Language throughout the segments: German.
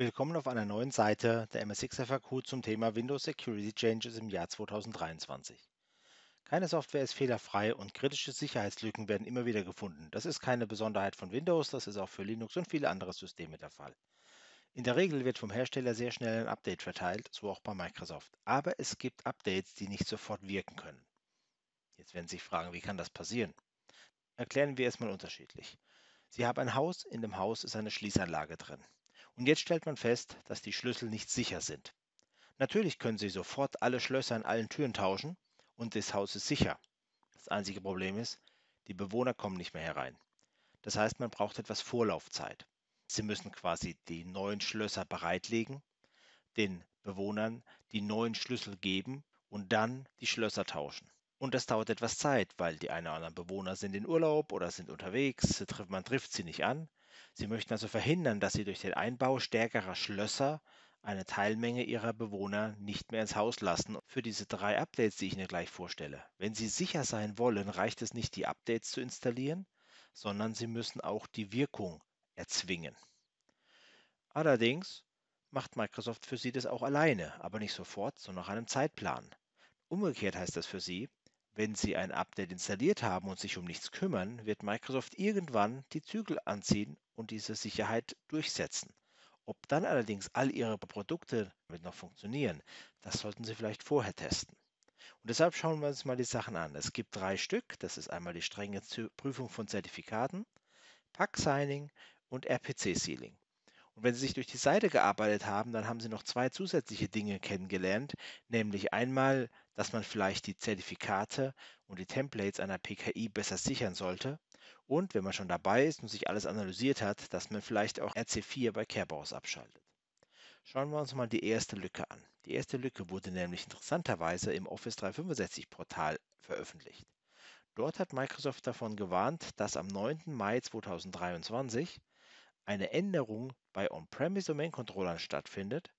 Willkommen auf einer neuen Seite der MSX FAQ zum Thema Windows Security Changes im Jahr 2023. Keine Software ist fehlerfrei und kritische Sicherheitslücken werden immer wieder gefunden. Das ist keine Besonderheit von Windows, das ist auch für Linux und viele andere Systeme der Fall. In der Regel wird vom Hersteller sehr schnell ein Update verteilt, so auch bei Microsoft. Aber es gibt Updates, die nicht sofort wirken können. Jetzt werden Sie sich fragen, wie kann das passieren? Erklären wir es mal unterschiedlich. Sie haben ein Haus, in dem Haus ist eine Schließanlage drin. Und jetzt stellt man fest, dass die Schlüssel nicht sicher sind. Natürlich können Sie sofort alle Schlösser an allen Türen tauschen und das Haus ist sicher. Das einzige Problem ist, die Bewohner kommen nicht mehr herein. Das heißt, man braucht etwas Vorlaufzeit. Sie müssen quasi die neuen Schlösser bereitlegen, den Bewohnern die neuen Schlüssel geben und dann die Schlösser tauschen. Und das dauert etwas Zeit, weil die einen oder anderen Bewohner sind in Urlaub oder sind unterwegs, man trifft sie nicht an. Sie möchten also verhindern, dass sie durch den Einbau stärkerer Schlösser eine Teilmenge ihrer Bewohner nicht mehr ins Haus lassen. Für diese drei Updates, die ich Ihnen gleich vorstelle. Wenn Sie sicher sein wollen, reicht es nicht, die Updates zu installieren, sondern Sie müssen auch die Wirkung erzwingen. Allerdings macht Microsoft für Sie das auch alleine, aber nicht sofort, sondern nach einem Zeitplan. Umgekehrt heißt das für Sie, wenn Sie ein Update installiert haben und sich um nichts kümmern, wird Microsoft irgendwann die Zügel anziehen und diese Sicherheit durchsetzen. Ob dann allerdings all Ihre Produkte damit noch funktionieren, das sollten Sie vielleicht vorher testen. Und deshalb schauen wir uns mal die Sachen an. Es gibt drei Stück. Das ist einmal die strenge Prüfung von Zertifikaten, Pack Signing und RPC Sealing. Und wenn Sie sich durch die Seite gearbeitet haben, dann haben Sie noch zwei zusätzliche Dinge kennengelernt, nämlich einmal, dass man vielleicht die Zertifikate und die Templates einer PKI besser sichern sollte und, wenn man schon dabei ist und sich alles analysiert hat, dass man vielleicht auch RC4 bei Kerberos abschaltet. Schauen wir uns mal die erste Lücke an. Die erste Lücke wurde nämlich interessanterweise im Office 365 Portal veröffentlicht. Dort hat Microsoft davon gewarnt, dass am 9. Mai 2023 eine Änderung bei On-Premise-Domain-Controllern stattfindet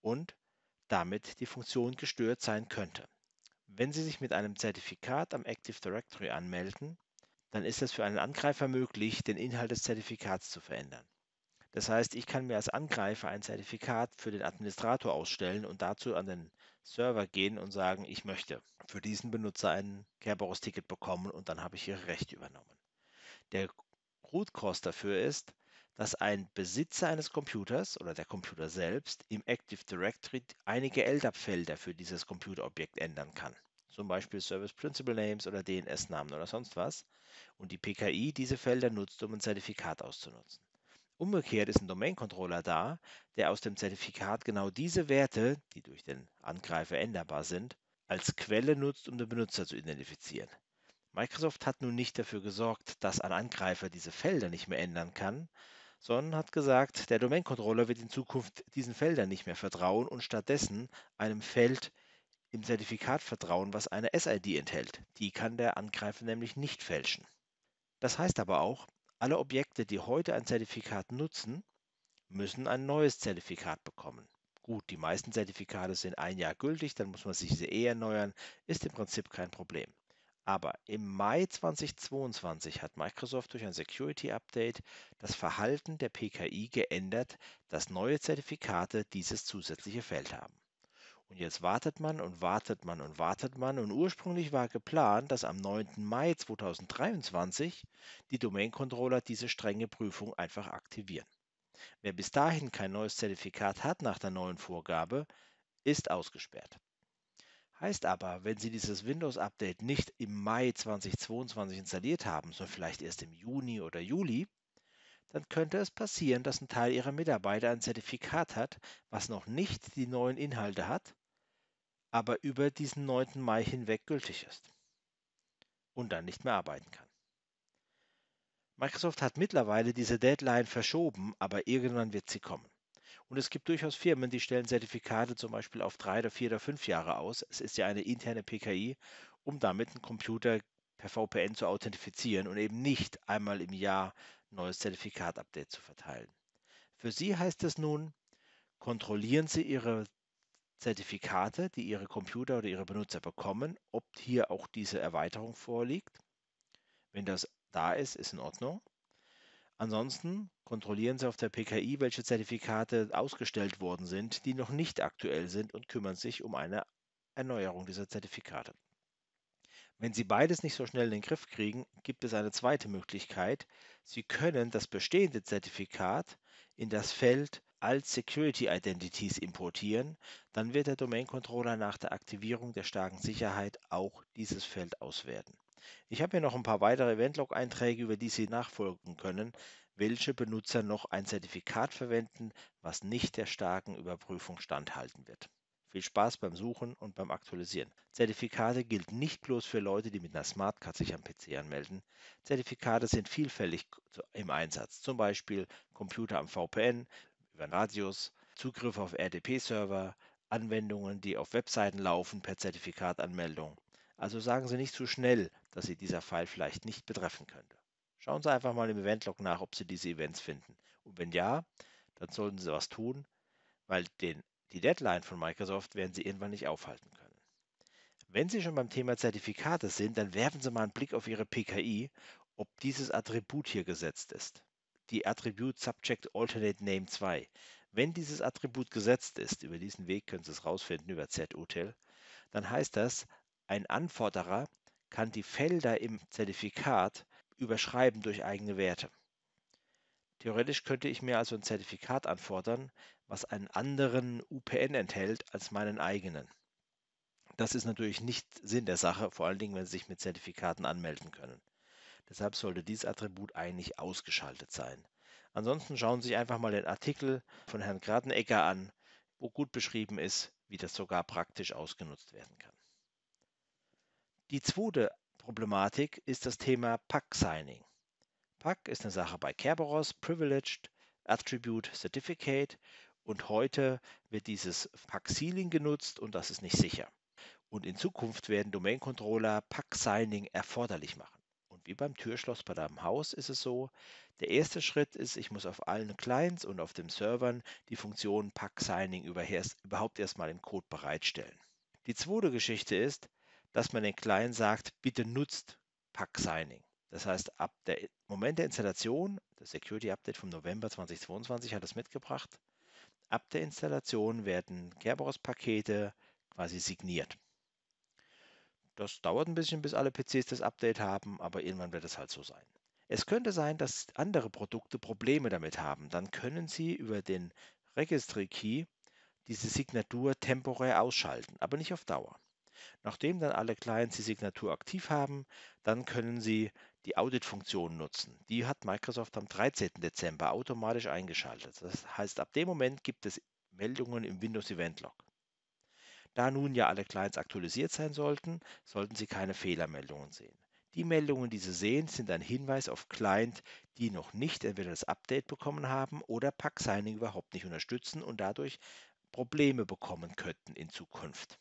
und damit die Funktion gestört sein könnte. Wenn Sie sich mit einem Zertifikat am Active Directory anmelden, dann ist es für einen Angreifer möglich, den Inhalt des Zertifikats zu verändern. Das heißt, ich kann mir als Angreifer ein Zertifikat für den Administrator ausstellen und dazu an den Server gehen und sagen, ich möchte für diesen Benutzer ein Kerberos-Ticket bekommen und dann habe ich ihre Rechte übernommen. Der Root Cause dafür ist, dass ein Besitzer eines Computers oder der Computer selbst im Active Directory einige LDAP-Felder für dieses Computerobjekt ändern kann, zum Beispiel Service Principal Names oder DNS-Namen oder sonst was, und die PKI diese Felder nutzt, um ein Zertifikat auszunutzen. Umgekehrt ist ein Domain-Controller da, der aus dem Zertifikat genau diese Werte, die durch den Angreifer änderbar sind, als Quelle nutzt, um den Benutzer zu identifizieren. Microsoft hat nun nicht dafür gesorgt, dass ein Angreifer diese Felder nicht mehr ändern kann, sondern hat gesagt, der Domain-Controller wird in Zukunft diesen Feldern nicht mehr vertrauen und stattdessen einem Feld im Zertifikat vertrauen, was eine SID enthält. Die kann der Angreifer nämlich nicht fälschen. Das heißt aber auch, alle Objekte, die heute ein Zertifikat nutzen, müssen ein neues Zertifikat bekommen. Gut, die meisten Zertifikate sind ein Jahr gültig, dann muss man sich sie eh erneuern, ist im Prinzip kein Problem. Aber im Mai 2022 hat Microsoft durch ein Security Update das Verhalten der PKI geändert, dass neue Zertifikate dieses zusätzliche Feld haben. Und jetzt wartet man und wartet man und wartet man. Und ursprünglich war geplant, dass am 9. Mai 2023 die Domain-Controller diese strenge Prüfung einfach aktivieren. Wer bis dahin kein neues Zertifikat hat nach der neuen Vorgabe, ist ausgesperrt. Heißt aber, wenn Sie dieses Windows-Update nicht im Mai 2022 installiert haben, sondern vielleicht erst im Juni oder Juli, dann könnte es passieren, dass ein Teil Ihrer Mitarbeiter ein Zertifikat hat, was noch nicht die neuen Inhalte hat, aber über diesen 9. Mai hinweg gültig ist und dann nicht mehr arbeiten kann. Microsoft hat mittlerweile diese Deadline verschoben, aber irgendwann wird sie kommen. Und es gibt durchaus Firmen, die stellen Zertifikate zum Beispiel auf drei oder vier oder fünf Jahre aus. Es ist ja eine interne PKI, um damit einen Computer per VPN zu authentifizieren und eben nicht einmal im Jahr ein neues Zertifikat-Update zu verteilen. Für Sie heißt es nun, kontrollieren Sie Ihre Zertifikate, die Ihre Computer oder Ihre Benutzer bekommen, ob hier auch diese Erweiterung vorliegt. Wenn das da ist, ist in Ordnung. Ansonsten kontrollieren Sie auf der PKI, welche Zertifikate ausgestellt worden sind, die noch nicht aktuell sind und kümmern sich um eine Erneuerung dieser Zertifikate. Wenn Sie beides nicht so schnell in den Griff kriegen, gibt es eine zweite Möglichkeit. Sie können das bestehende Zertifikat in das Feld als Security Identities importieren, dann wird der Domain Controller nach der Aktivierung der starken Sicherheit auch dieses Feld auswerten. Ich habe hier noch ein paar weitere Eventlog-Einträge, über die Sie nachfolgen können, welche Benutzer noch ein Zertifikat verwenden, was nicht der starken Überprüfung standhalten wird. Viel Spaß beim Suchen und beim Aktualisieren. Zertifikate gilt nicht bloß für Leute, die mit einer Smartcard sich am PC anmelden. Zertifikate sind vielfältig im Einsatz, zum Beispiel Computer am VPN, über Radius, Zugriff auf RDP-Server, Anwendungen, die auf Webseiten laufen per Zertifikatanmeldung, also sagen Sie nicht zu schnell, dass Sie dieser Fall vielleicht nicht betreffen könnte. Schauen Sie einfach mal im Eventlog nach, ob Sie diese Events finden. Und wenn ja, dann sollten Sie was tun, weil den, die Deadline von Microsoft werden Sie irgendwann nicht aufhalten können. Wenn Sie schon beim Thema Zertifikate sind, dann werfen Sie mal einen Blick auf Ihre PKI, ob dieses Attribut hier gesetzt ist. Die Attribute Subject Alternate Name 2. Wenn dieses Attribut gesetzt ist, über diesen Weg können Sie es rausfinden, über ZUtil, dann heißt das, ein Anforderer kann die Felder im Zertifikat überschreiben durch eigene Werte. Theoretisch könnte ich mir also ein Zertifikat anfordern, was einen anderen UPN enthält als meinen eigenen. Das ist natürlich nicht Sinn der Sache, vor allen Dingen, wenn Sie sich mit Zertifikaten anmelden können. Deshalb sollte dieses Attribut eigentlich ausgeschaltet sein. Ansonsten schauen Sie sich einfach mal den Artikel von Herrn Gradenegger an, wo gut beschrieben ist, wie das sogar praktisch ausgenutzt werden kann. Die zweite Problematik ist das Thema Pack-Signing. Pack ist eine Sache bei Kerberos, Privileged, Attribute, Certificate und heute wird dieses Pack-Sealing genutzt und das ist nicht sicher. Und in Zukunft werden Domain-Controller Pack-Signing erforderlich machen. Und wie beim Türschloss bei deinem Haus ist es so, der erste Schritt ist, ich muss auf allen Clients und auf den Servern die Funktion Pack-Signing überhaupt erstmal im Code bereitstellen. Die zweite Geschichte ist, dass man den Client sagt, bitte nutzt Pack Signing. Das heißt, ab dem Moment der Installation, das Security Update vom November 2022 hat das mitgebracht, ab der Installation werden Kerberos-Pakete quasi signiert. Das dauert ein bisschen, bis alle PCs das Update haben, aber irgendwann wird es halt so sein. Es könnte sein, dass andere Produkte Probleme damit haben. Dann können Sie über den Registry Key diese Signatur temporär ausschalten, aber nicht auf Dauer. Nachdem dann alle Clients die Signatur aktiv haben, dann können Sie die Audit-Funktion nutzen. Die hat Microsoft am 13. Dezember automatisch eingeschaltet. Das heißt, ab dem Moment gibt es Meldungen im Windows Event Log. Da nun ja alle Clients aktualisiert sein sollten, sollten Sie keine Fehlermeldungen sehen. Die Meldungen, die Sie sehen, sind ein Hinweis auf Client, die noch nicht entweder das Update bekommen haben oder Pack-Signing überhaupt nicht unterstützen und dadurch Probleme bekommen könnten in Zukunft.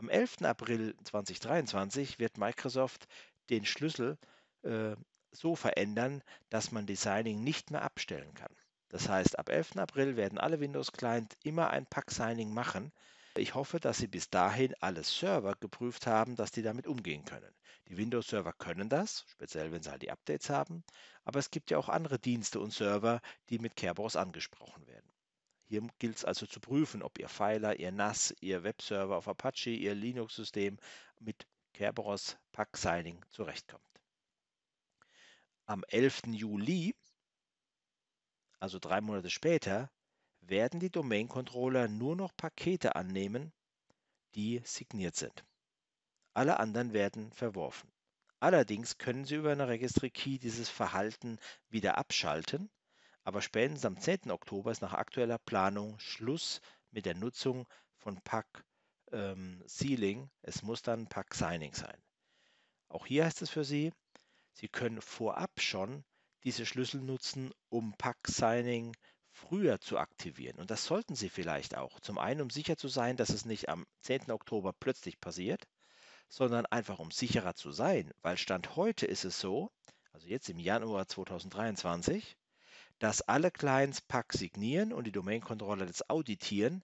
Am 11. April 2023 wird Microsoft den Schlüssel äh, so verändern, dass man Designing nicht mehr abstellen kann. Das heißt, ab 11. April werden alle Windows-Client immer ein Pack-Signing machen. Ich hoffe, dass Sie bis dahin alle Server geprüft haben, dass die damit umgehen können. Die Windows-Server können das, speziell wenn sie halt die Updates haben, aber es gibt ja auch andere Dienste und Server, die mit Kerberos angesprochen werden. Hier gilt es also zu prüfen, ob Ihr Pfeiler, Ihr NAS, Ihr Webserver auf Apache, Ihr Linux-System mit Kerberos Pack Signing zurechtkommt. Am 11. Juli, also drei Monate später, werden die Domain-Controller nur noch Pakete annehmen, die signiert sind. Alle anderen werden verworfen. Allerdings können Sie über eine Registry Key dieses Verhalten wieder abschalten aber spätestens am 10. Oktober ist nach aktueller Planung Schluss mit der Nutzung von Pack ähm, Sealing. Es muss dann Pack Signing sein. Auch hier heißt es für Sie, Sie können vorab schon diese Schlüssel nutzen, um Pack Signing früher zu aktivieren. Und das sollten Sie vielleicht auch. Zum einen, um sicher zu sein, dass es nicht am 10. Oktober plötzlich passiert, sondern einfach um sicherer zu sein, weil Stand heute ist es so, also jetzt im Januar 2023, dass alle Clients Pack signieren und die Domain-Controller das auditieren,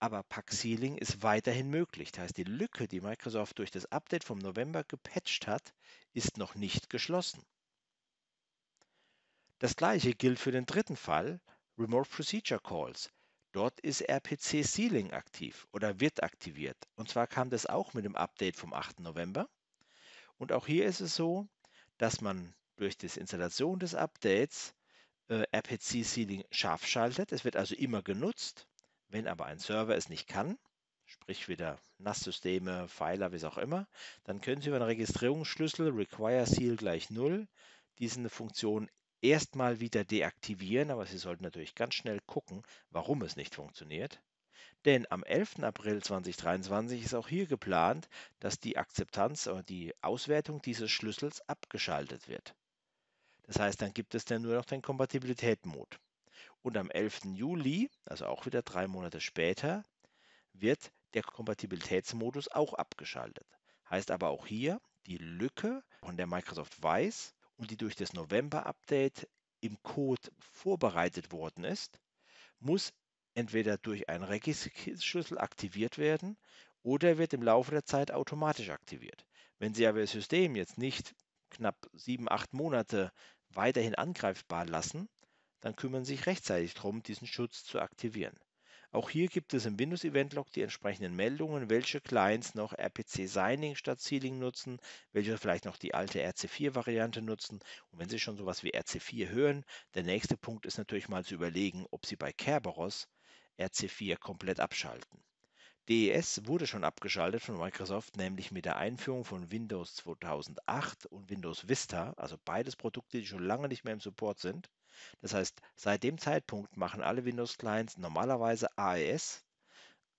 aber Pack-Sealing ist weiterhin möglich. Das heißt, die Lücke, die Microsoft durch das Update vom November gepatcht hat, ist noch nicht geschlossen. Das gleiche gilt für den dritten Fall, Remote Procedure Calls. Dort ist RPC Sealing aktiv oder wird aktiviert. Und zwar kam das auch mit dem Update vom 8. November. Und auch hier ist es so, dass man durch die Installation des Updates äh, RPC-Sealing scharf schaltet. Es wird also immer genutzt. Wenn aber ein Server es nicht kann, sprich wieder NAS-Systeme, Pfeiler, wie auch immer, dann können Sie über einen Registrierungsschlüssel require seal gleich 0 diese Funktion erstmal wieder deaktivieren, aber Sie sollten natürlich ganz schnell gucken, warum es nicht funktioniert. Denn am 11. April 2023 ist auch hier geplant, dass die Akzeptanz oder die Auswertung dieses Schlüssels abgeschaltet wird. Das heißt, dann gibt es dann nur noch den kompatibilität Kompatibilitätsmod. Und am 11. Juli, also auch wieder drei Monate später, wird der Kompatibilitätsmodus auch abgeschaltet. Heißt aber auch hier, die Lücke, von der Microsoft weiß und die durch das November-Update im Code vorbereitet worden ist, muss entweder durch einen Registerschlüssel aktiviert werden oder wird im Laufe der Zeit automatisch aktiviert. Wenn Sie aber das System jetzt nicht knapp sieben, acht Monate weiterhin angreifbar lassen, dann kümmern Sie sich rechtzeitig darum, diesen Schutz zu aktivieren. Auch hier gibt es im Windows Event Log die entsprechenden Meldungen, welche Clients noch RPC Signing statt Sealing nutzen, welche vielleicht noch die alte RC4-Variante nutzen. Und wenn Sie schon sowas wie RC4 hören, der nächste Punkt ist natürlich mal zu überlegen, ob Sie bei Kerberos RC4 komplett abschalten. DES wurde schon abgeschaltet von Microsoft, nämlich mit der Einführung von Windows 2008 und Windows Vista, also beides Produkte, die schon lange nicht mehr im Support sind. Das heißt, seit dem Zeitpunkt machen alle Windows-Clients normalerweise AES,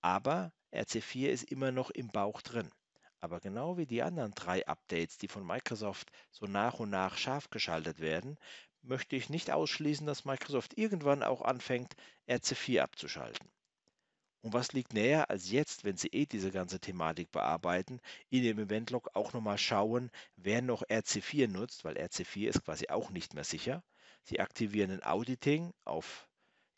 aber RC4 ist immer noch im Bauch drin. Aber genau wie die anderen drei Updates, die von Microsoft so nach und nach scharf geschaltet werden, möchte ich nicht ausschließen, dass Microsoft irgendwann auch anfängt, RC4 abzuschalten. Und was liegt näher als jetzt, wenn Sie eh diese ganze Thematik bearbeiten, in dem Event Log auch nochmal schauen, wer noch RC4 nutzt, weil RC4 ist quasi auch nicht mehr sicher. Sie aktivieren ein Auditing auf,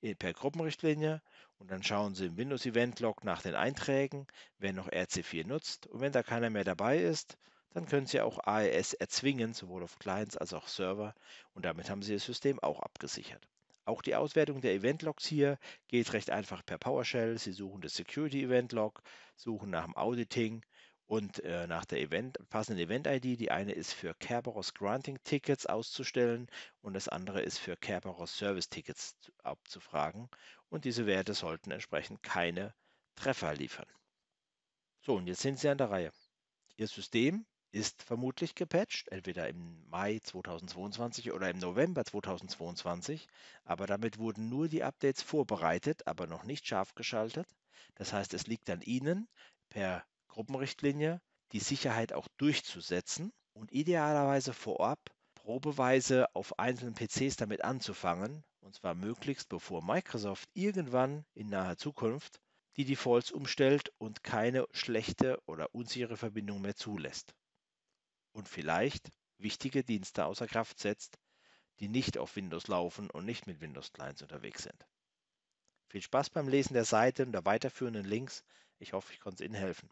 äh, per Gruppenrichtlinie und dann schauen Sie im Windows Event Log nach den Einträgen, wer noch RC4 nutzt. Und wenn da keiner mehr dabei ist, dann können Sie auch AES erzwingen, sowohl auf Clients als auch Server. Und damit haben Sie das System auch abgesichert. Auch die Auswertung der Event-Logs hier geht recht einfach per PowerShell. Sie suchen das Security-Event-Log, suchen nach dem Auditing und äh, nach der Event, passenden Event-ID. Die eine ist für Kerberos Granting-Tickets auszustellen und das andere ist für Kerberos Service-Tickets abzufragen. Und diese Werte sollten entsprechend keine Treffer liefern. So, und jetzt sind Sie an der Reihe. Ihr System ist vermutlich gepatcht, entweder im Mai 2022 oder im November 2022, aber damit wurden nur die Updates vorbereitet, aber noch nicht scharf geschaltet. Das heißt, es liegt an Ihnen, per Gruppenrichtlinie die Sicherheit auch durchzusetzen und idealerweise vorab probeweise auf einzelnen PCs damit anzufangen, und zwar möglichst bevor Microsoft irgendwann in naher Zukunft die Defaults umstellt und keine schlechte oder unsichere Verbindung mehr zulässt und vielleicht wichtige Dienste außer Kraft setzt, die nicht auf Windows laufen und nicht mit Windows Clients unterwegs sind. Viel Spaß beim Lesen der Seite und der weiterführenden Links. Ich hoffe, ich konnte es Ihnen helfen.